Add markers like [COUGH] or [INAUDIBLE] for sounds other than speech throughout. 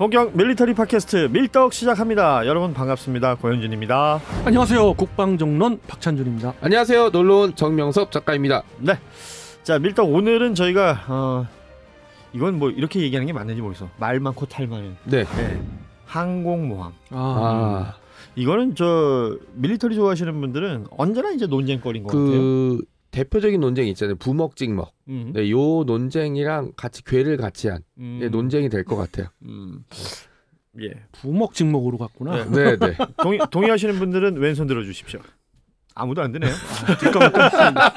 본격 밀리터리 팟캐스트 밀떡 시작합니다. 여러분 반갑습니다. 고현준입니다. 안녕하세요. 국방정론 박찬준입니다. 안녕하세요. 놀러온 정명섭 작가입니다. 네. 자 밀떡 오늘은 저희가 어, 이건 뭐 이렇게 얘기하는 게 맞는지 모르겠어. 말 많고 탈 많은. 네. 네. 항공모함. 아. 음. 이거는 저 밀리터리 좋아하시는 분들은 언제나 이제 논쟁거리인 것 그... 같아요. 대표적인 논쟁이 있잖아요. 부먹 찍먹. 음. 네, 요 논쟁이랑 같이 괴를 같이 한 네, 음. 네, 논쟁이 될 것 같아요. 음. 예. 부먹 찍먹으로 갔구나. 네, 네. 네. [LAUGHS] 동의, 동의하시는 분들은 왼손 들어 주십시오. 아무도 안 드네요. 아,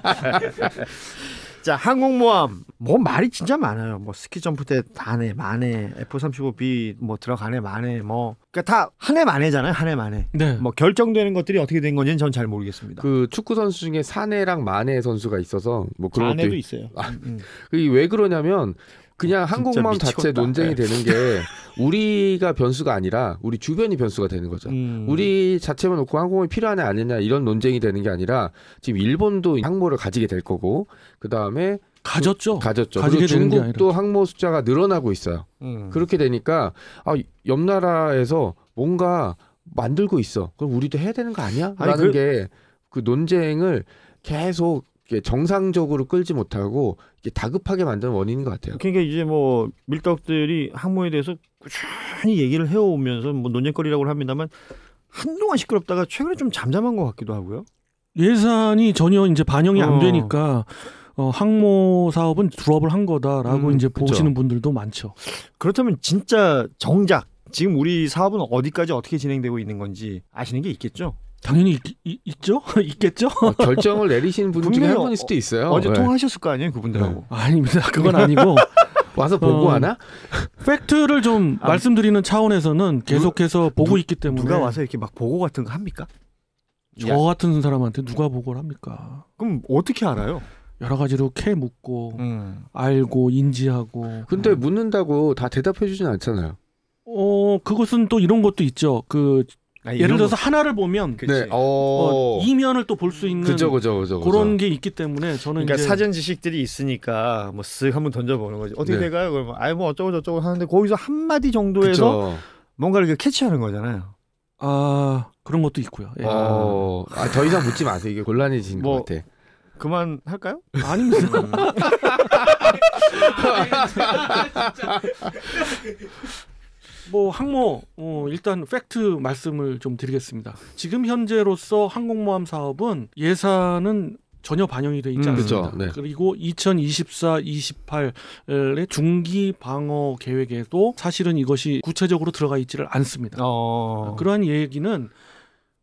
[LAUGHS] 자, 항공모함. 뭐 말이 진짜 많아요. 뭐 스키 점프때단에 만해, F35B 뭐 들어가네, 만에 뭐. 그러니까 다 한 해만에잖아요한 해만에 네. 뭐 결정되는 것들이 어떻게 된 건지는 전 잘 모르겠습니다. 그 축구 선수 중에 사내랑 만에 선수가 있어서 뭐 그런 것도 있... 어요 아, 음, 음. 그게 왜 그러냐면 그냥 어, 항공모함 자체 논쟁이 되는 게 [LAUGHS] 우리가 변수가 아니라 우리 주변이 변수가 되는 거죠. 음. 우리 자체만 놓고 항공이 필요하냐 아니냐 이런 논쟁이 되는 게 아니라 지금 일본도 항모를 가지게 될 거고 그 다음에 가졌죠. 가졌죠. 그리고 중국도 항모 숫자가 늘어나고 있어요. 음. 그렇게 되니까 아, 옆 나라에서 뭔가 만들고 있어. 그럼 우리도 해야 되는 거 아니야? 라는 아니, 그... 게그 논쟁을 계속 정상적으로 끌지 못하고 다급하게 만든 원인인 것 같아요. 그러니까 이제 뭐 밀덕들이 항모에 대해서 꾸준히 얘기를 해오면서 뭐 논쟁거리라고 합니다만 한동안 시끄럽다가 최근에 좀 잠잠한 것 같기도 하고요. 예산이 전혀 이제 반영이 어. 안 되니까 어, 항모 사업은 드롭을 한 거다라고 음, 이제 그쵸. 보시는 분들도 많죠. 그렇다면 진짜 정작 지금 우리 사업은 어디까지 어떻게 진행되고 있는 건지 아시는 게 있겠죠? 당연히 있, 죠 [LAUGHS] 있겠죠? 어, 결정을 내리신 분 중에 한 분일 수도 있어요. 어제 네. 통화하셨을 거 아니에요, 그분들하고. 네. 아닙니다. 그건 아니고. [LAUGHS] 와서 보고 어, 하나? 팩트를 좀 아, 말씀드리는 차원에서는 계속해서 누, 보고 누, 있기 때문에 누가 와서 이렇게 막 보고 같은 거 합니까? 저 야. 같은 사람한테 누가 보고를 합니까? 그럼 어떻게 알아요? 여러 가지로 캐 묻고 음. 알고 인지하고 근데 음. 묻는다고 다 대답해 주진 않잖아요. 어, 그것은 또 이런 것도 있죠. 그 아, 예를 들어서 하나를 보면 네. 뭐 어... 이면을 또 볼 수 있는 그죠, 그죠, 그죠, 그런 게 있기 때문에 저는 그러니까 이제... 사전 지식들이 있으니까 뭐쓱 한번 던져보는 거지 어떻게 네. 될까요? 그러면 아예 뭐 어쩌고 저쩌고 하는데 거기서 한 마디 정도에서 뭔가를 이렇게 캐치하는 거잖아요. 아 그런 것도 있고요. 예. 어... 아, 더 이상 묻지 마세요. 이게 곤란해진 뭐, 것 같아. 그만 할까요? 아닙니다. 음. [LAUGHS] [LAUGHS] 뭐 항모 어, 일단 팩트 말씀을 좀 드리겠습니다. 지금 현재로서 항공모함 사업은 예산은 전혀 반영이 돼 있지 음, 않습니다. 그렇죠. 네. 그리고 2024, 28의 중기 방어 계획에도 사실은 이것이 구체적으로 들어가 있지를 않습니다. 어... 그러한 얘기는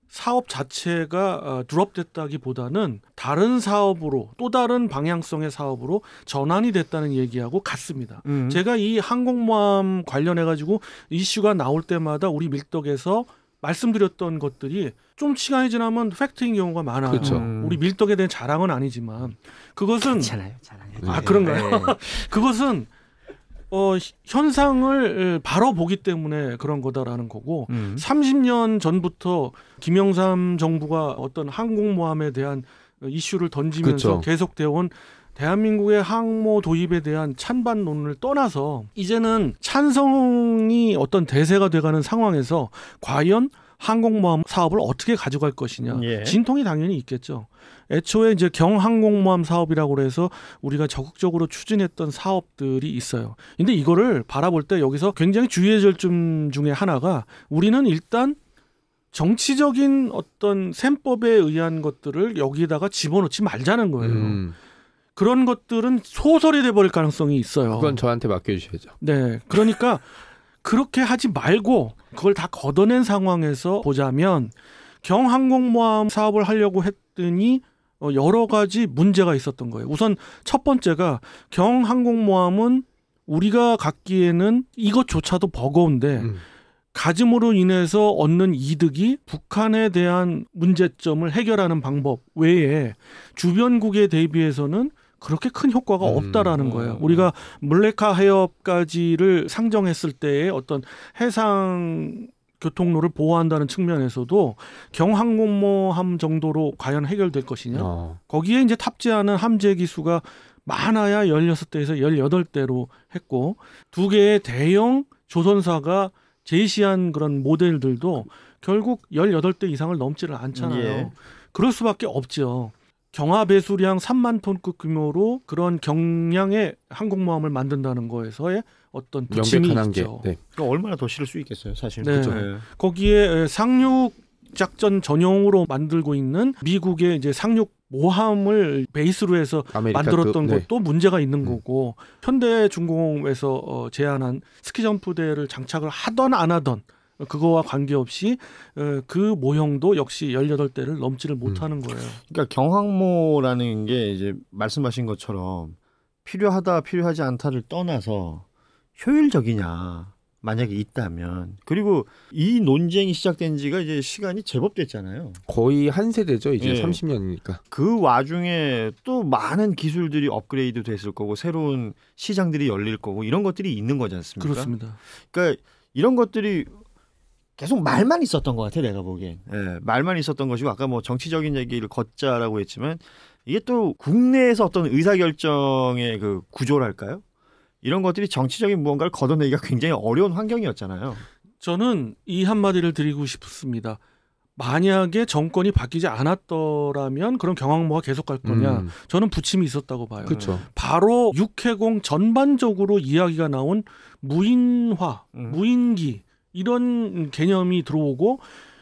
사업 자체가 드롭됐다기보다는 어, 다른 사업으로 또 다른 방향성의 사업으로 전환이 됐다는 얘기하고 같습니다. 음. 제가 이 항공모함 관련해 가지고 이슈가 나올 때마다 우리 밀덕에서 말씀드렸던 것들이 좀 시간이 지나면 팩트인 경우가 많아요. 그렇죠. 음. 우리 밀덕에 대한 자랑은 아니지만 그것은 괜찮아요. 자랑아 네. 그런가요? 네. [LAUGHS] 그것은 어, 현상을 예, 바로 보기 때문에 그런 거다라는 거고 음. 30년 전부터 김영삼 정부가 어떤 항공모함에 대한 이슈를 던지면서 계속되어 온 대한민국의 항모 도입에 대한 찬반론을 떠나서 이제는 찬성이 어떤 대세가 돼가는 상황에서 과연 항공모함 사업을 어떻게 가져갈 것이냐 예. 진통이 당연히 있겠죠. 애초에 이제 경항공모함 사업이라고 해서 우리가 적극적으로 추진했던 사업들이 있어요. 근데 이거를 바라볼 때 여기서 굉장히 주의해줄 점 중에 하나가 우리는 일단 정치적인 어떤 셈법에 의한 것들을 여기다가 에 집어넣지 말자는 거예요. 음. 그런 것들은 소설이 돼버릴 가능성이 있어요. 그건 저한테 맡겨주셔야죠. 네, 그러니까 그렇게 하지 말고 그걸 다 걷어낸 상황에서 보자면 경항공모함 사업을 하려고 했더니 어, 여러 가지 문제가 있었던 거예요. 우선 첫 번째가 경항공모함은 우리가 갖기에는 이것조차도 버거운데 음. 가짐으로 인해서 얻는 이득이 북한에 대한 문제점을 해결하는 방법 외에 주변국에 대비해서는 그렇게 큰 효과가 음. 없다라는 음. 거예요. 우리가 물레카 해협까지를 상정했을 때의 어떤 해상 교통로를 보호한다는 측면에서도 경항공모함 정도로 과연 해결될 것이냐. 어. 거기에 이제 탑재하는 함재 기수가 많아야 16대에서 18대로 했고 두 개의 대형 조선사가 제시한 그런 모델들도 결국 18대 이상을 넘지를 않잖아요. 예. 그럴 수밖에 없죠. 경하 배수량 3만 톤급 규모로 그런 경량의 항공모함을 만든다는 거에서의 어떤 부침이 있죠. 네. 그러니까 얼마나 더 실을 수 있겠어요, 사실. 네. 그렇죠. 네. 거기에 상륙 작전 전용으로 만들고 있는 미국의 이제 상륙 모함을 베이스로 해서 만들었던 네. 것도 네. 문제가 있는 음. 거고 현대 중공에서 어, 제안한 스키 점프대를 장착을 하던 안 하던 그거와 관계없이 어, 그 모형도 역시 열여덟 대를 넘지를 음. 못하는 음. 거예요. 그러니까 경항모라는 게 이제 말씀하신 것처럼 필요하다 필요하지 않다를 떠나서 효율적이냐 만약에 있다면 그리고 이 논쟁이 시작된 지가 이제 시간이 제법 됐잖아요. 거의 한 세대죠 이제 예. 30년이니까. 그 와중에 또 많은 기술들이 업그레이드 됐을 거고 새로운 시장들이 열릴 거고 이런 것들이 있는 거지 않습니까? 그렇습니다. 그러니까 이런 것들이 계속 말만 있었던 것 같아 내가 보기엔. 예, 말만 있었던 것이고 아까 뭐 정치적인 얘기를 걷자라고 했지만 이게 또 국내에서 어떤 의사결정의 그 구조랄까요? 이런 것들이 정치적인 무언가를 걷어내기가 굉장히 어려운 환경이었잖아요. 저는 이 한마디를 드리고 싶습니다. 만약에 정권이 바뀌지 않았더라면 그런 경황모가 계속 갈 거냐? 음. 저는 부침이 있었다고 봐요. 그쵸. 바로 육해공 전반적으로 이야기가 나온 무인화, 음. 무인기, 이런 개념이 들어오고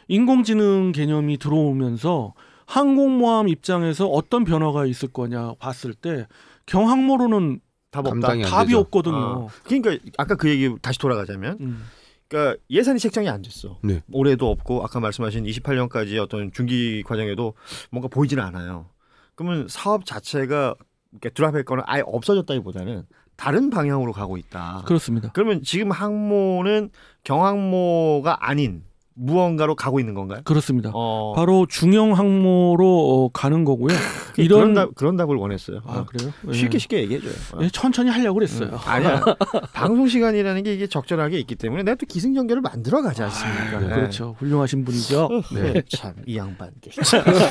인공지능 개념이 들어오면서 항공모함 입장에서 어떤 변화가 있을 거냐 봤을 때 경항모로는 답 없다. 답이 되죠. 없거든요. 아, 그러니까 아까 그 얘기 다시 돌아가자면 음. 그러니까 예산이 책정이 안 됐어. 네. 올해도 없고 아까 말씀하신 28년까지 어떤 중기 과정에도 뭔가 보이지는 않아요. 그러면 사업 자체가 그러니까 드랍할 거는 아예 없어졌다기보다는 다른 방향으로 가고 있다. 그렇습니다. 그러면 지금 항모는 경항모가 아닌 무언가로 가고 있는 건가요? 그렇습니다. 어... 바로 중형 항모로 어, 가는 거고요. 그 이런 그런, 답, 그런 답을 원했어요. 아, 어. 그래요? 예. 쉽게 쉽게 얘기해줘요. 네, 천천히 하려고 그랬어요. 음. 아니야. [LAUGHS] 방송 시간이라는 게 이게 적절하게 있기 때문에 내가 또 기승전결을 만들어 가지 않습니까? 아, 네. 그렇죠. 네. 훌륭하신 분이죠. 네. 네. 참이 양반.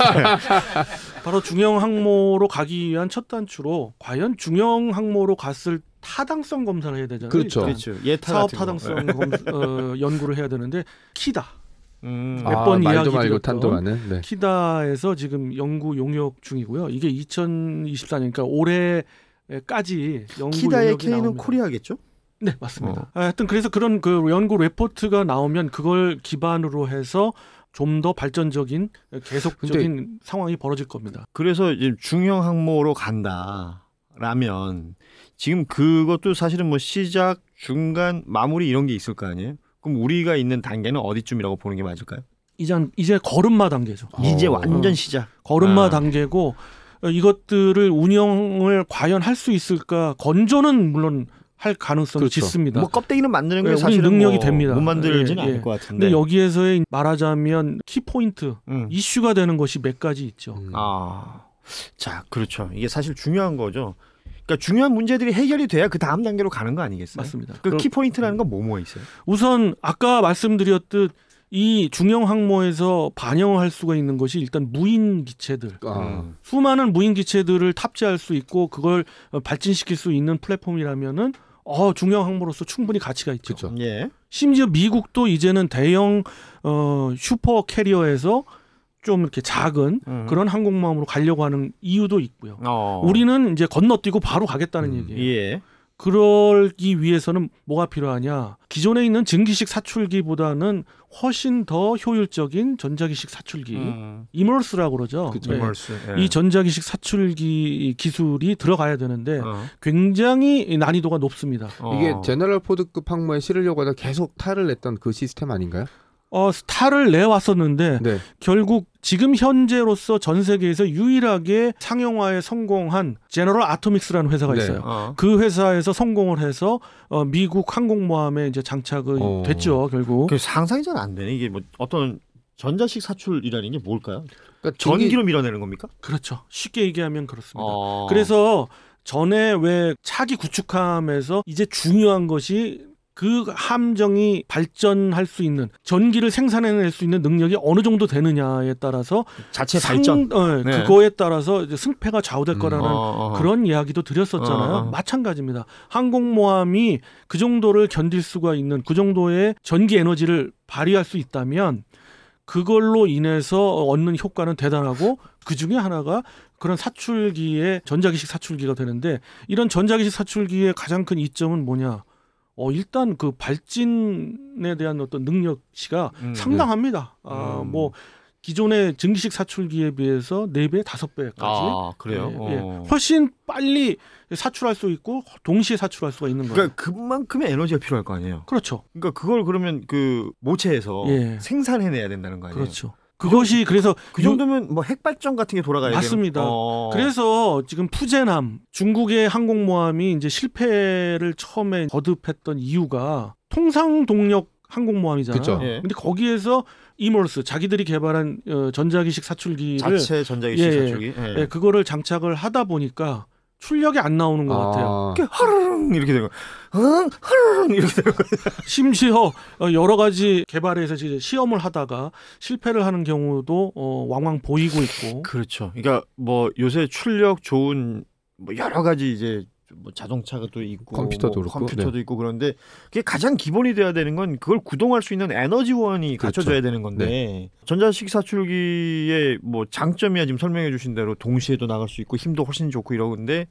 [LAUGHS] 바로 중형 항모로 가기 위한 첫 단추로 과연 중형 항모로 갔을 타당성 검사를 해야 되잖아요. 그렇죠. 그렇죠. 예, 사업 타당성 예. 검, 어, 연구를 해야 되는데 키다. 음. 몇번 아, 이야기 말고 탄도하는 네. 키다에서 지금 연구 용역 중이고요. 이게 2024년 그러니까 올해까지 연구 키다의 용역이 K는 나옵니다. 코리아겠죠? 네, 맞습니다. 어. 하여튼 그래서 그런 그 연구 레포트가 나오면 그걸 기반으로 해서 좀 더 발전적인 계속적인 상황이 벌어질 겁니다. 그래서 이제 중형 항모로 간다라면 지금 그것도 사실은 뭐 시작, 중간, 마무리 이런 게 있을 거 아니에요? 그럼 우리가 있는 단계는 어디쯤이라고 보는 게 맞을까요? 이제 이제 걸음마 단계죠. 아. 이제 완전 어. 시작. 걸음마 아. 단계고 이것들을 운영을 과연 할 수 있을까? 건조는 물론 할 가능성이 그렇죠. 짙습니다. 뭐 껍데기는 만드는 예, 게 네, 사실 능력이 뭐 됩니다. 못 만들지는 예, 예. 않을 것 같은데. 근데 여기에서의 말하자면 키 포인트 음. 이슈가 되는 것이 몇 가지 있죠. 음. 아, 자 그렇죠. 이게 사실 중요한 거죠. 그러니까 중요한 문제들이 해결이 돼야 그 다음 단계로 가는 거 아니겠어요? 맞습니다. 그 키포인트라는 음. 건뭐뭐 있어요? 우선 아까 말씀드렸듯 이 중형 항모에서 반영할 수가 있는 것이 일단 무인 기체들 아. 수많은 무인 기체들을 탑재할 수 있고 그걸 어, 발진시킬 수 있는 플랫폼이라면은 어 중형 항모로서 충분히 가치가 있죠. 그쵸. 예. 심지어 미국도 이제는 대형 어 슈퍼 캐리어에서 좀 이렇게 작은 음. 그런 항공모함으로 가려고 하는 이유도 있고요. 어. 우리는 이제 건너뛰고 바로 가겠다는 음. 얘기예요. 예. 그러기 위해서는 뭐가 필요하냐? 기존에 있는 증기식 사출기보다는 훨씬 더 효율적인 전자기식 사출기, 음. 이멀스라고 그러죠. 그쵸, 네. 이멀스. 예. 이 전자기식 사출기 기술이 들어가야 되는데 어. 굉장히 난이도가 높습니다. 어. 이게 제너럴 포드급 항모에 실으려고 하다 계속 탈을 냈던 그 시스템 아닌가요? 어, 스타를 내왔었는데 네. 결국 지금 현재로서 전 세계에서 유일하게 상용화에 성공한 제너럴 아토믹스라는 회사가 네. 있어요. 아. 그 회사에서 성공을 해서 어, 미국 항공모함에 이제 장착을 어. 됐죠 결국. 그 상상이 잘 안 되네 이게 뭐 어떤 전자식 사출이라는 게 뭘까요? 그러니까 전기로 밀어내는 겁니까? 그렇죠. 쉽게 얘기하면 그렇습니다. 아. 그래서 전에 왜 차기 구축함에서 이제 중요한 것이 그 함정이 발전할 수 있는 전기를 생산해낼 수 있는 능력이 어느 정도 되느냐에 따라서 자체 발전 어, 네. 그거에 따라서 이제 승패가 좌우될 음, 거라는 음, 어, 어. 그런 이야기도 드렸었잖아요. 어, 어. 마찬가지입니다. 항공모함이 그 정도를 견딜 수가 있는 그 정도의 전기 에너지를 발휘할 수 있다면 그걸로 인해서 얻는 효과는 대단하고 그 중에 하나가 그런 사출기의 전자기식 사출기가 되는데 이런 전자기식 사출기의 가장 큰 이점은 뭐냐? 어, 일단 그 발진에 대한 어떤 능력치가 음, 네. 상당합니다. 네. 아, 음. 뭐 기존의 증기식 사출기에 비해서 네 배 다섯 배까지 아, 그래요? 예, 예. 어. 훨씬 빨리 사출할 수 있고 동시에 사출할 수가 있는 거예요. 그러니까 그만큼의 에너지가 필요할 거 아니에요. 그렇죠. 그러니까 그걸 그러면 그 모체에서 예. 생산해내야 된다는 거 아니에요. 그렇죠. 그것이 그래서 그 정도면 뭐 핵발전 같은 게 돌아가야 돼요. 맞습니다. 어. 그래서 지금 푸젠함 중국의 항공모함이 이제 실패를 처음에 거듭했던 이유가 통상 동력 항공모함이잖아요. 그쵸. 예. 근데 거기에서 이몰스 자기들이 개발한 어, 전자기식 사출기를 자체 전자기식 예, 예, 사출기 예. 예. 그거를 장착을 하다 보니까 출력이 안 나오는 것 아. 같아요. 이렇게 하르릉 이렇게 되고, 응 어? 하르릉 이렇게 되고. [LAUGHS] 심지어 어, 여러 가지 개발에서 시험을 하다가 실패를 하는 경우도 어, 왕왕 보이고 있고. 그렇죠. 그러니까 뭐 요새 출력 좋은 뭐 여러 가지 이제 뭐 자동차가 또 음, 있고 컴퓨터도 뭐 컴퓨터도 네. 있고 그런데 그게 가장 기본이 돼야 되는 건 그걸 구동할 수 있는 에너지원이 그렇죠. 갖춰져야 되는 건데 네. 전자식 사출기의 뭐 장점이야 지금 설명해 주신 대로 동시에도 나갈 수 있고 힘도 훨씬 좋고 이러는데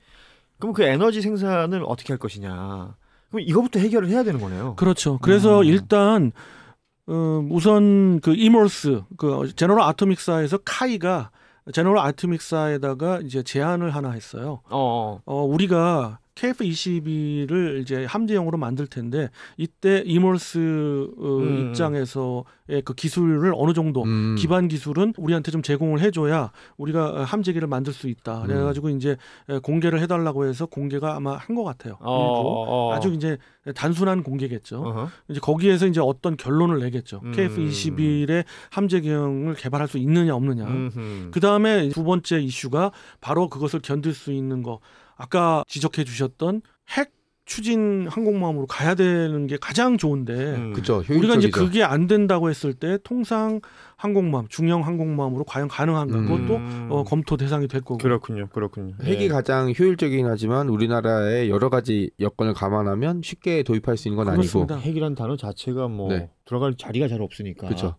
그럼 그 에너지 생산을 어떻게 할 것이냐 그럼 이거부터 해결을 해야 되는 거네요. 그렇죠. 그래서 음. 일단 어, 우선 그 이몰스 그 제너럴 아토믹사에서 카이가 제너럴 아트믹사에다가 이제 제안을 하나 했어요. 어, 어. 어 우리가 KF-22를 이제 함재형으로 만들 텐데 이때 이몰스 어, 음. 입장에서의 그 기술을 어느 정도 음. 기반 기술은 우리한테 좀 제공을 해줘야 우리가 어, 함재기를 만들 수 있다. 음. 그래가지고 이제 공개를 해달라고 해서 공개가 아마 한 것 같아요. 어, 어, 어. 아주 이제 단순한 공개겠죠. 어허. 이제 거기에서 이제 어떤 결론을 내겠죠. 음. KF-21의 함재기형을 개발할 수 있느냐 없느냐. 그 다음에 두 번째 이슈가 바로 그것을 견딜 수 있는 거. 아까 지적해 주셨던 핵 추진 항공모함으로 가야 되는 게 가장 좋은데 음. 그쵸, 우리가 이제 그게 안 된다고 했을 때 통상 항공모함 중형 항공모함으로 과연 가능한가 음. 그것도 어, 검토 대상이 될 거고 그렇군요 그렇군요 핵이 네. 가장 효율적이긴 하지만 우리나라의 여러 가지 여건을 감안하면 쉽게 도입할 수 있는 건 그렇습니다. 아니고 핵이란 단어 자체가 뭐 네. 들어갈 자리가 잘 없으니까. 그렇죠.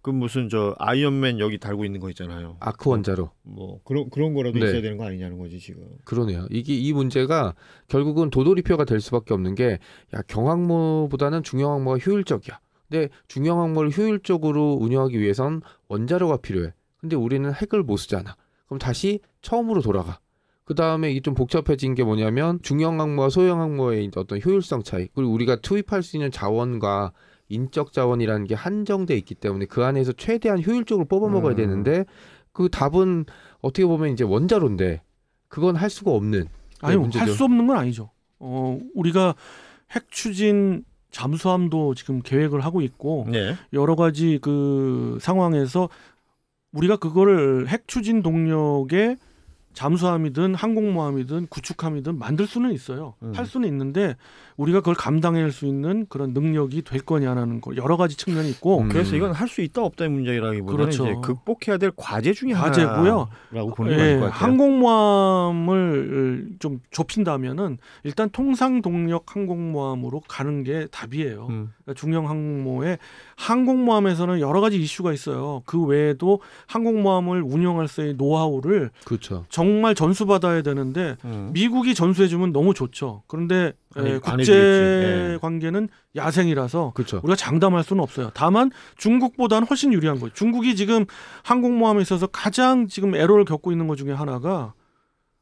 그 무슨 저 아이언맨 여기 달고 있는 거 있잖아요. 아크 원자로. 뭐 그런 그런 거라도 네. 있어야 되는 거 아니냐는 거지 지금. 그러네요. 이게 이 문제가 결국은 도돌이표가 될 수밖에 없는 게야 경항모보다는 중형항모가 효율적이야. 근데 중형항모를 효율적으로 운영하기 위해선 원자로가 필요해. 근데 우리는 핵을 못 쓰잖아. 그럼 다시 처음으로 돌아가. 그 다음에 이 좀 복잡해진 게 뭐냐면 중형 항모와 소형 항모의 어떤 효율성 차이 그리고 우리가 투입할 수 있는 자원과 인적 자원이라는 게 한정돼 있기 때문에 그 안에서 최대한 효율적으로 뽑아 먹어야 음. 되는데 그 답은 어떻게 보면 이제 원자론데 그건 할 수가 없는 네, 아니 할 수 없는 건 아니죠. 어 우리가 핵 추진 잠수함도 지금 계획을 하고 있고 네. 여러 가지 그 상황에서 우리가 그거를 핵 추진 동력에 잠수함이든 항공모함이든 구축함이든 만들 수는 있어요. 음. 할 수는 있는데 우리가 그걸 감당할 수 있는 그런 능력이 될 거냐라는 거 여러 가지 측면이 있고 음. 그래서 이건 할 수 있다 없다의 문제라기보다는 그렇죠. 이제 극복해야 될 과제 중에 과제고요. 하나라고 보는 예, 것 같아요. 항공모함을 좀 좁힌다면은 일단 통상 동력 항공모함으로 가는 게 답이에요. 음. 그러니까 중형 항공모에 항공모함에서는 여러 가지 이슈가 있어요. 그 외에도 항공모함을 운영할 때의 노하우를 그렇죠. 정말 전수 받아야 되는데 음. 미국이 전수해주면 너무 좋죠. 그런데 아니, 에, 국제 예. 관계는 야생이라서 그쵸. 그렇죠. 우리가 장담할 수는 없어요. 다만 중국보다는 훨씬 유리한 거예요. 중국이 지금 항공모함에 있어서 가장 지금 에러를 겪고 있는 것 중에 하나가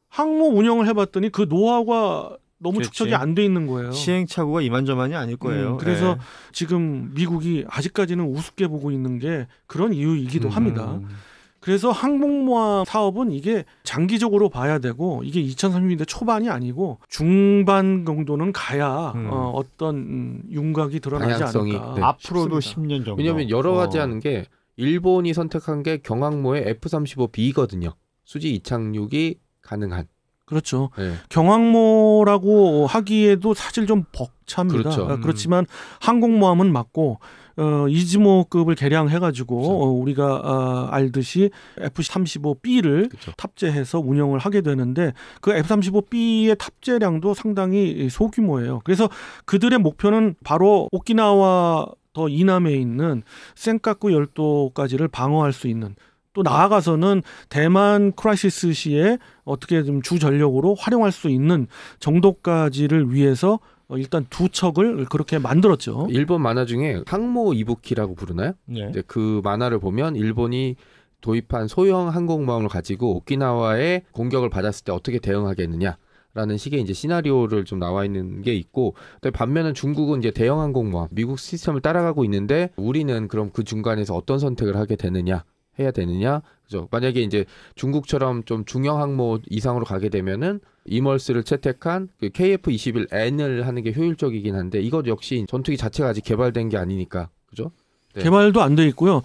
항모 운영을 해봤더니 그 노하우가 너무 그렇 축적이 안 돼 있는 거예요. 시행착오가 이만저만이 아닐 음, 거예요. 음, 그래서 네. 지금 미국이 아직까지는 우습게 보고 있는 게 그런 이유이기도 음. 합니다. 음, 음. 그래서 항공모함 사업은 이게 장기적으로 봐야 되고 이게 2030년대 초반이 아니고 중반 정도는 가야 음. 어, 어떤 음, 윤곽이 드러나지 않을까. 네. 앞으로도 싶습니다. 10년 정도. 왜냐하면 여러 가지 어. 하는 게 일본이 선택한 게 경항모의 F-35B거든요. 수지 이착륙이 가능한. 그렇죠. 네. 경항모라고 하기에도 사실 좀 벅찹니다. 그렇죠. 그 그렇지만 항공모함은 맞고 어, 이즈모급을 개량해가지고 그렇죠. 어, 우리가 어, 알듯이 F-35B를 그렇죠. 탑재해서 운영을 하게 되는데 그 F-35B의 탑재량도 상당히 소규모예요. 그래서 그들의 목표는 바로 오키나와 더 이남에 있는 센카쿠 열도까지를 방어할 수 있는 또 나아가서는 대만 크라이시스 시에 어떻게 좀 주전력으로 활용할 수 있는 정도까지를 위해서 어, 일단 두 척을 그렇게 만들었죠. 일본 만화 중에 항모 이부키라고 부르나요? 네. 이제 그 만화를 보면 일본이 도입한 소형 항공모함을 가지고 오키나와의 공격을 받았을 때 어떻게 대응하겠느냐. 라는 식의 이제 시나리오를 좀 나와 있는 게 있고 반면에 중국은 이제 대형 항공모함 미국 시스템을 따라가고 있는데 우리는 그럼 그 중간에서 어떤 선택을 하게 되느냐 해야 되느냐? 그죠? 만약에 이제 중국처럼 좀 중형 항모 이상으로 가게 되면은 이멀스를 채택한 그 KF21N을 하는 게 효율적이긴 한데 이것 역시 전투기 자체가 아직 개발된 게 아니니까. 그죠? 네. 개발도 안 돼 있고요.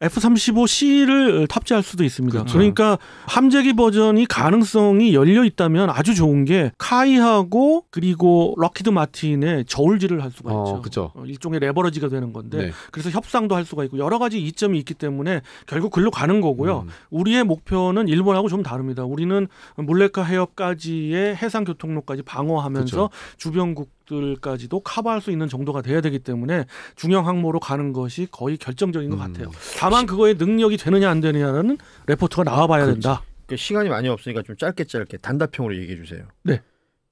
F-35C를 탑재할 수도 있습니다. 그렇죠. 그러니까 함재기 버전이 가능성이 열려 있다면 아주 좋은 게 카이하고 그리고 럭키드 마틴의 저울질을 할 수가 어, 있죠. 그렇죠. 일종의 레버러지가 되는 건데 네. 그래서 협상도 할 수가 있고 여러 가지 이점이 있기 때문에 결국 글로 가는 거고요. 음. 우리의 목표는 일본하고 좀 다릅니다. 우리는 물레카 해협까지의 해상 교통로까지 방어하면서 그렇죠. 주변국 지역들까지도 커버할 수 있는 정도가 돼야 되기 때문에 중형 항모로 가는 것이 거의 결정적인 것 음. 같아요. 다만 그거에 능력이 되느냐 안 되느냐는 레포트가 나와봐야 그 된다. 그러니까 시간이 많이 없으니까 좀 짧게 짧게 단답형으로 얘기해 주세요. 네.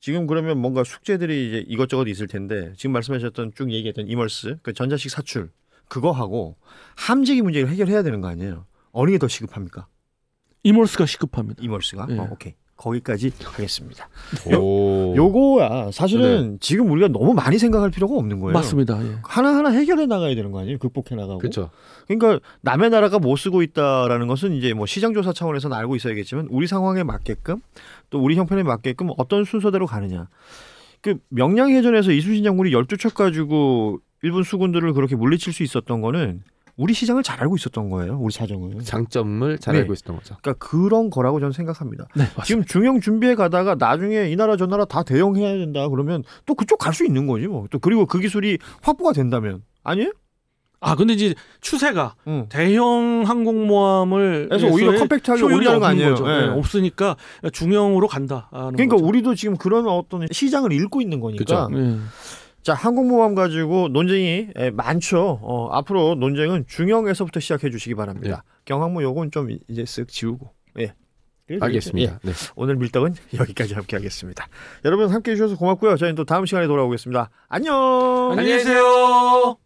지금 그러면 뭔가 숙제들이 이제 이것저것 있을 텐데 지금 말씀하셨던 쭉 얘기했던 이멀스 그 전자식 사출 그거하고 함재기 문제를 해결해야 되는 거 아니에요? 어느 게 더 시급합니까? 이멀스가 시급합니다. 이멀스가 네. 예. 어, 오케이. 거기까지 하겠습니다. 네. 요, 요거야 사실은 네. 지금 우리가 너무 많이 생각할 필요가 없는 거예요. 맞습니다. 예. 하나하나 해결해 나가야 되는 거 아니에요? 극복해 나가고. 그렇죠. 그러니까 남의 나라가 못 뭐 쓰고 있다라는 것은 이제 뭐 시장 조사 차원에서 알고 있어야겠지만 우리 상황에 맞게끔 또 우리 형편에 맞게끔 어떤 순서대로 가느냐. 그 명량해전에서 이순신 장군이 열두 척 가지고 일본 수군들을 그렇게 물리칠 수 있었던 거는 우리 시장을 잘 알고 있었던 거예요. 우리 사정을. 장점을 잘 네. 알고 있었던 거죠. 그러니까 그런 거라고 저는 생각합니다. 네, 지금 중형 준비해 가다가 나중에 이 나라 저 나라 다대응해야 된다 그러면 또 그쪽 갈 수 있는 거지 뭐. 또 그리고 그 기술이 확보가 된다면 아니에요? 아 근데 이제 추세가 응. 대형 항공모함을 해서 오히려 컴팩트하게 올리는 거 아니에요? 네. 네. 없으니까 중형으로 간다. 그러니까 거죠. 우리도 지금 그런 어떤 시장을 잃고 있는 거니까. 그쵸? 네. 자, 항공모함 가지고 논쟁이 예, 많죠. 어, 앞으로 논쟁은 중형에서부터 시작해 주시기 바랍니다. 네. 경항모 요건 좀 이제 쓱 지우고. 예. 알겠습니다. 예. 네. 오늘 밀떡은 [LAUGHS] 여기까지 함께 하겠습니다. 여러분 함께 해주셔서 고맙고요. 저희는 또 다음 시간에 돌아오겠습니다. 안녕! 안녕히 계세요!